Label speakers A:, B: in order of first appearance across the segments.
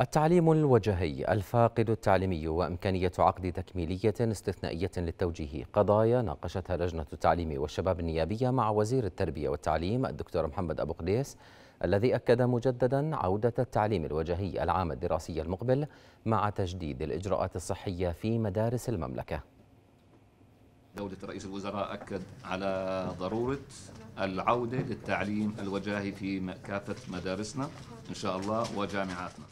A: التعليم الوجهي الفاقد التعليمي وإمكانية عقد تكميلية استثنائية للتوجيه قضايا ناقشتها لجنة التعليم والشباب النيابية مع وزير التربية والتعليم الدكتور محمد أبو قديس الذي أكد مجددا عودة التعليم الوجهي العام الدراسي المقبل مع تجديد الإجراءات الصحية في مدارس المملكة
B: دولة رئيس الوزراء أكد على ضرورة العودة للتعليم الوجاهي في كافة مدارسنا إن شاء الله وجامعاتنا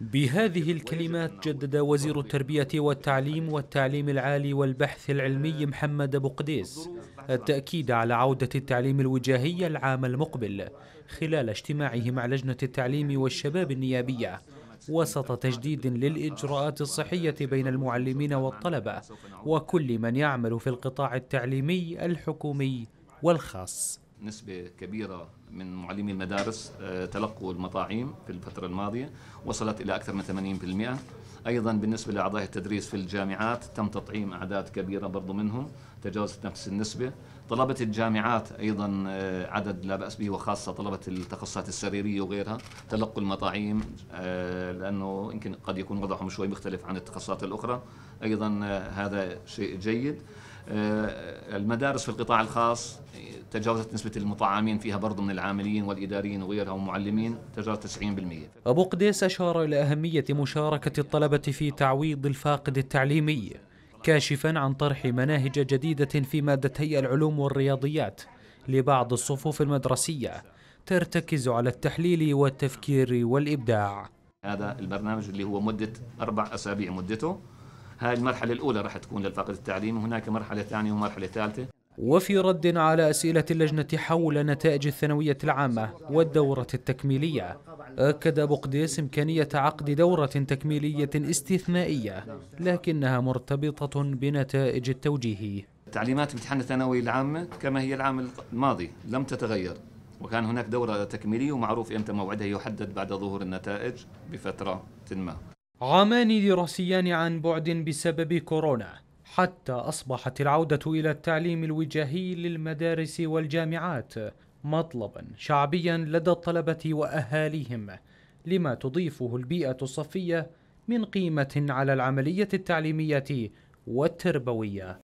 C: بهذه الكلمات جدد وزير التربية والتعليم والتعليم العالي والبحث العلمي محمد أبو قديس التأكيد على عودة التعليم الوجاهي العام المقبل خلال اجتماعه مع لجنة التعليم والشباب النيابية وسط تجديد للإجراءات الصحية بين المعلمين والطلبة وكل من يعمل في القطاع التعليمي الحكومي والخاص
B: نسبة كبيرة من معلمي المدارس آه، تلقوا المطاعيم في الفترة الماضية وصلت إلى أكثر من 80% أيضا بالنسبة لأعضاء التدريس في الجامعات تم تطعيم أعداد كبيرة برضو منهم تجاوزت نفس النسبة طلبة الجامعات أيضا آه، عدد لا بأس به وخاصة طلبة التخصصات السريرية وغيرها تلقوا المطاعيم آه، لأنه يمكن قد يكون وضعهم شوي مختلف عن التخصصات الأخرى أيضا هذا شيء جيد المدارس في القطاع الخاص تجاوزت نسبة المطعمين فيها
C: برضو من العاملين والإداريين وغيرها ومعلمين تجاوزت 90% أبو قديس أشار إلى أهمية مشاركة الطلبة في تعويض الفاقد التعليمي كاشفا عن طرح مناهج جديدة في مادتي العلوم والرياضيات لبعض الصفوف المدرسية ترتكز على التحليل والتفكير والإبداع هذا
B: البرنامج اللي هو مدة أربع أسابيع مدته هذه المرحلة الأولى راح تكون للفاقد التعليمي
C: هناك مرحلة ثانية ومرحلة ثالثة وفي رد على أسئلة اللجنة حول نتائج الثانوية العامة والدورة التكميلية أكد بقديس إمكانية عقد دورة تكميلية استثنائية لكنها مرتبطة بنتائج التوجيهي تعليمات امتحان الثانوي العامة كما هي العام الماضي لم تتغير
B: وكان هناك دورة تكميلية ومعروف إمتى موعدها يحدد بعد ظهور النتائج بفترة ما
C: عامان دراسيان عن بعد بسبب كورونا حتى أصبحت العودة إلى التعليم الوجاهي للمدارس والجامعات مطلبا شعبيا لدى الطلبة وأهاليهم لما تضيفه البيئة الصفية من قيمة على العملية التعليمية والتربوية